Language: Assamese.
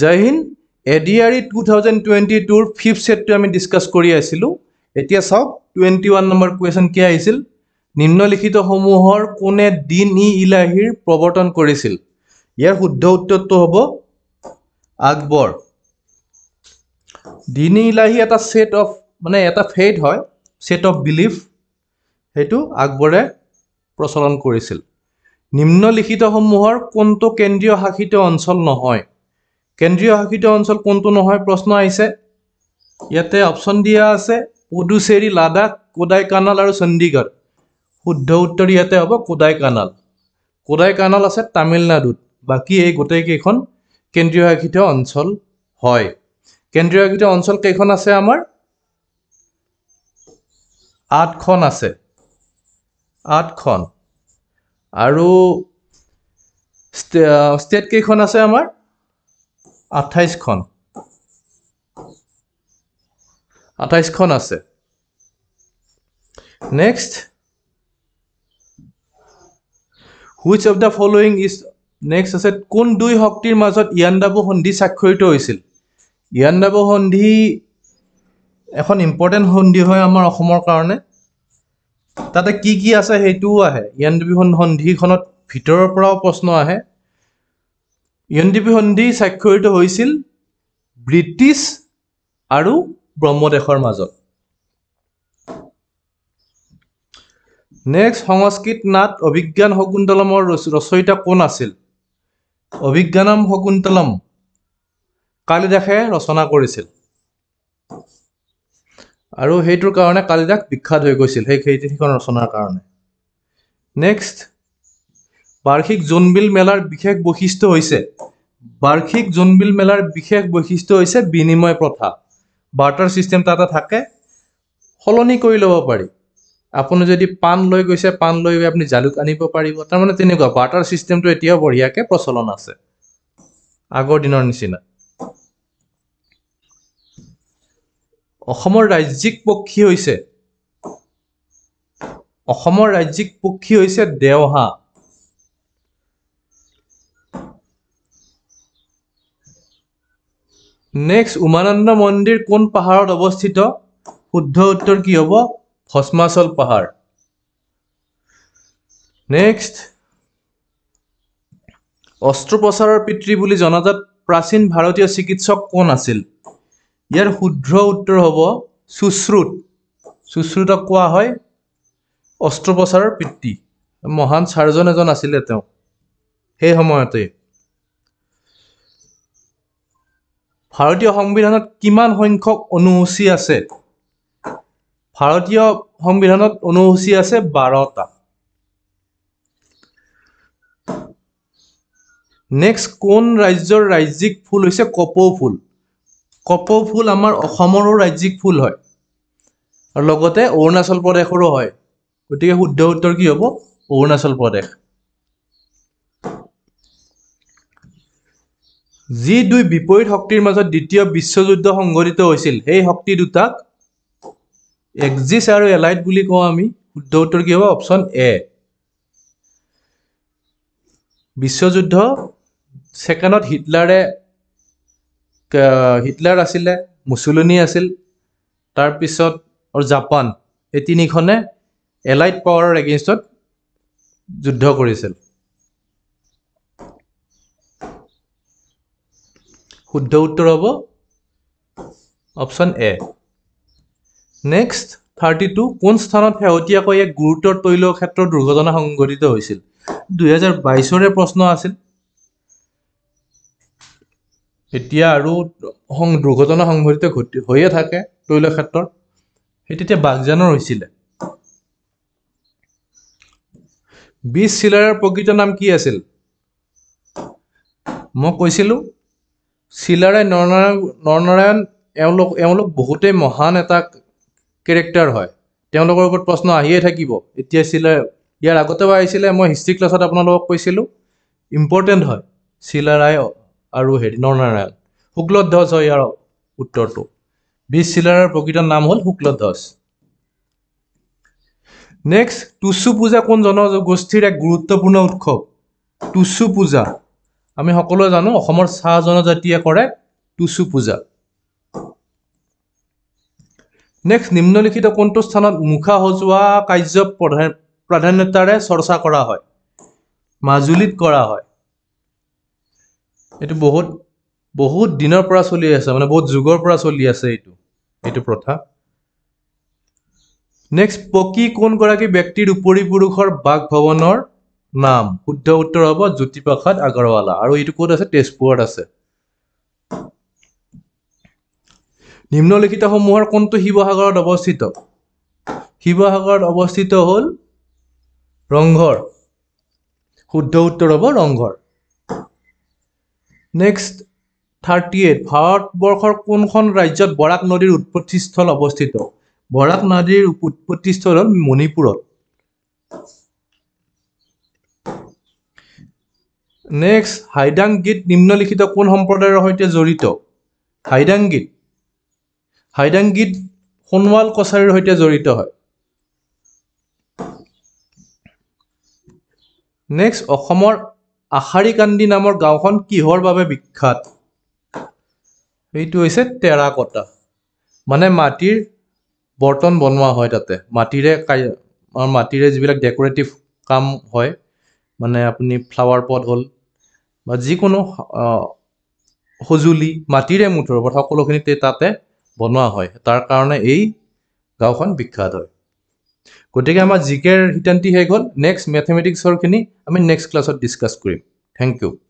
জয় হিন্দ A D R E two thousand twenty টুৰ ফিফ্থ ছেটটো আমি ডিছকাছ কৰি আছিলোঁ এতিয়া চাওক টুৱেণ্টি ওৱান নম্বৰ কুৱেশ্যন কি আহিছিল নিম্নলিখিতসমূহৰ কোনে দিন ই ইলাহীৰ প্ৰৱৰ্তন কৰিছিল ইয়াৰ শুদ্ধ উত্তৰটো হ'ব আকবৰ দিন ই ইলাহী এটা ছেট অফ মানে এটা ফেইড হয় ছেট অফ বিলিফ সেইটো আকবৰে প্ৰচলন কৰিছিল নিম্নলিখিতসমূহৰ কোনটো কেন্দ্ৰীয় শাসিত অঞ্চল নহয় কেন্দ্ৰীয় শাসিত অঞ্চল কোনটো নহয় প্ৰশ্ন আহিছে ইয়াতে অপশ্যন দিয়া আছে পুডুচেৰী লাডাখ কোডাইকানাল আৰু চণ্ডীগড় শুদ্ধ উত্তৰ ইয়াতে হ'ব কোডাইকানাল কোডাইকানাল আছে তামিলনাডুত বাকী এই গোটেইকেইখন কেন্দ্ৰীয় শাসিত অঞ্চল হয় কেন্দ্ৰীয় শাসিত অঞ্চল কেইখন আছে আমাৰ আঠখন আছে আঠখন আৰু ষ্টেট কেইখন আছে আমাৰ আঠাইছখন আঠাইছখন আছে next which of the following is next আছে কোন দুই শক্তিৰ মাজত ইয়াণ্ডাবু সন্ধি স্বাক্ষৰিত হৈছিল ইয়াণ্ডাবু সন্ধি এখন ইম্পৰ্টেণ্ট সন্ধি হয় আমাৰ অসমৰ কাৰণে তাতে কি কি আছে সেইটোও আহে ইয়াণ্ডাবু সন্ধিখনত ভিতৰৰ পৰাও প্ৰশ্ন আহে ইউএনডিপি সন্ধি স্বাক্ষৰিত হৈছিল ব্ৰিটিছ আৰু ব্ৰহ্মদেশৰ মাজত নেক্সট সংস্কৃত নাট অভিজ্ঞান শকুন্তলমৰ ৰচয়িতা কোন আছিল অভিজ্ঞানম শকুন্তলম কালিদাসে ৰচনা কৰিছিল আৰু সেইটোৰ কাৰণে কালিদাস বিখ্যাত হৈ গৈছিল সেই সেইখন ৰচনাৰ কাৰণে নেক্সট বাৰ্ষিক জোনবিল মেলাৰ বিশেষ বৈশিষ্ট্য হৈছে বাৰ্ষিক জোনবিল মেলাৰ বিশেষ বৈশিষ্ট্য হৈছে বিনিময় প্ৰথা বাৰ্টাৰ ছিষ্টেম তাতে থাকে সলনি কৰি ল'ব পাৰি আপুনি যদি পাণ লৈ গৈছে পাণ লৈ গৈ আপুনি জালুক আনিব পাৰিব তাৰমানে তেনেকুৱা বাৰ্টাৰ ছিষ্টেমটো এতিয়াও বঢ়িয়াকে প্ৰচলন আছে আগৰ দিনৰ নিচিনা অসমৰ ৰাজ্যিক পক্ষী হৈছে অসমৰ ৰাজ্যিক পক্ষী হৈছে দেওহাঁহ নেক্সট উমানন্দ মন্দিৰ কোন পাহাৰত অৱস্থিত শুদ্ধ উত্তৰ কি হ'ব ভস্মাচল পাহাৰ নেক্সট অস্ত্ৰোপচাৰৰ পিতৃ বুলি জনাজাত প্ৰাচীন ভাৰতীয় চিকিৎসক কোন আছিল ইয়াৰ শুদ্ধ উত্তৰ হ'ব শুশ্ৰুত শুশ্ৰুতক কোৱা হয় অস্ত্ৰোপচাৰৰ পিতৃ মহান চাৰ্জন এজন আছিলে তেওঁ সেই সময়তে ভাৰতীয় সংবিধানত কিমান সংখ্যক অনুসূচী আছে ভাৰতীয় সংবিধানত অনুসূচী আছে বাৰটা নেক্সট কোন ৰাজ্যৰ ৰাজ্যিক ফুল হৈছে কপৌ ফুল কপৌ ফুল আমাৰ অসমৰো ৰাজ্যিক ফুল হয় আৰু লগতে অৰুণাচল প্ৰদেশৰো হয় গতিকে শুদ্ধ উত্তৰ কি হ'ব অৰুণাচল প্ৰদেশ যি দুই বিপৰীত শক্তিৰ মাজত দ্বিতীয় বিশ্বযুদ্ধ সংঘটিত হৈছিল সেই শক্তি দুটাক এক্সিছ আৰু এলাইট বুলি কওঁ আমি শুদ্ধ উত্তৰ কি হ'ব অপশ্যন এ বিশ্বযুদ্ধ ছেকেণ্ডত হিটলাৰে হিটলাৰ আছিলে মুছুলনী আছিল তাৰপিছত আৰু জাপান এই তিনিখনে এলাইট পাৱাৰৰ এগেইনষ্টত যুদ্ধ কৰিছিল শুদ্ধ উত্তৰ হ'ব option A next thirty two কোন স্থানত শেহতীয়াকৈ এক গুৰুত্বৰ তৈল ক্ষেত্ৰৰ দুৰ্ঘটনা সংঘটিত হৈছিল দুহেজাৰ বাইছৰে প্ৰশ্ন আছিল এতিয়া আৰু দুৰ্ঘটনা সংঘটিত ঘটি হৈয়ে থাকে তৈল ক্ষেত্ৰত সেই তেতিয়া বাগজানৰ হৈছিলে বিছ চিলাৰৰ প্ৰকৃত নাম কি আছিল মই কৈছিলোঁ চিলাৰায় নৰনাৰায়ণ নৰনাৰায়ণ এওঁলোক এওঁলোক বহুতেই মহান এটা কেৰেক্টাৰ হয় তেওঁলোকৰ ওপৰত প্ৰশ্ন আহিয়ে থাকিব এতিয়া চিলাৰ ইয়াৰ আগতেও আহিছিলে মই হিষ্ট্ৰী ক্লাছত আপোনালোকক কৈছিলোঁ ইম্পৰ্টেণ্ট হয় চিলাৰায় আৰু হেৰি নৰনাৰায়ণ শুক্লধ্বজ হয় ইয়াৰ উত্তৰটো বিছ চিলাৰাৰ প্ৰকৃত নাম হ'ল শুক্লধ্বজ নেক্সট টুচু পূজা কোন জনগোষ্ঠীৰ এক গুৰুত্বপূৰ্ণ উৎসৱ টুচু পূজা আমি সকলোৱে জানো অসমৰ চাহ জনজাতিয়ে কৰে টুচু পূজা নেক্সট নিম্নলিখিত কোনটো স্থানত মুখা সজোৱা কাৰ্য প্ৰাধান্যতাৰে চৰ্চা কৰা হয় মাজুলীত কৰা হয় এইটো বহুত বহুত দিনৰ পৰা চলি আছে মানে বহুত যুগৰ পৰা চলি আছে এইটো এইটো প্ৰথা নেক্সট পকী কোনগৰাকী ব্যক্তিৰ উপৰি পুৰুষৰ বাসভৱনৰ নাম শুদ্ধ উত্তৰ হ'ব জ্যোতিপ্ৰসাদ আগৰৱালা আৰু এইটো ক'ত আছে তেজপুৰত আছে নিম্নলিখিত নিম্নলিখিতসমূহৰ কোনটো শিৱসাগৰত অৱস্থিত শিৱসাগৰত অৱস্থিত হ'ল ৰংঘৰ শুদ্ধ উত্তৰ হ'ব ৰংঘৰ নেক্সট থাৰ্টি এইট ভাৰতবৰ্ষৰ কোনখন ৰাজ্যত বৰাক নদীৰ উৎপত্তিস্থল অৱস্থিত বৰাক নদীৰ উৎপত্তিস্থল হ'ল মণিপুৰত নেক্সট হাইডাং গীত নিম্নলিখিত কোন সম্প্ৰদায়ৰ সৈতে জড়িত হাইডাং গীত হাইডাং গীত সোণোৱাল কছাৰীৰ সৈতে জড়িত হয় নেক্সট অসমৰ আশাৰীকান্দি নামৰ গাঁওখন কিহৰ বাবে বিখ্যাত এইটো হৈছে টেৰাকটা মানে মাটিৰ বৰ্তন বনোৱা হয় তাতে মাটিৰে মাটিৰে যিবিলাক ডেক'ৰেটিভ কাম হয় মানে আপুনি ফ্লাৱাৰ পট হ'ল বা যিকোনো সঁজুলি মাটিৰে মুঠৰ ওপৰত সকলোখিনি তাতে বনোৱা হয় তাৰ কাৰণে এই গাঁওখন বিখ্যাত হয় গতিকে আমাৰ জিকেৰ হিতান্তি শেষ হ'ল নেক্সট মেথেমেটিক্সৰখিনি আমি নেক্সট ক্লাছত ডিছকাছ কৰিম থেংক ইউ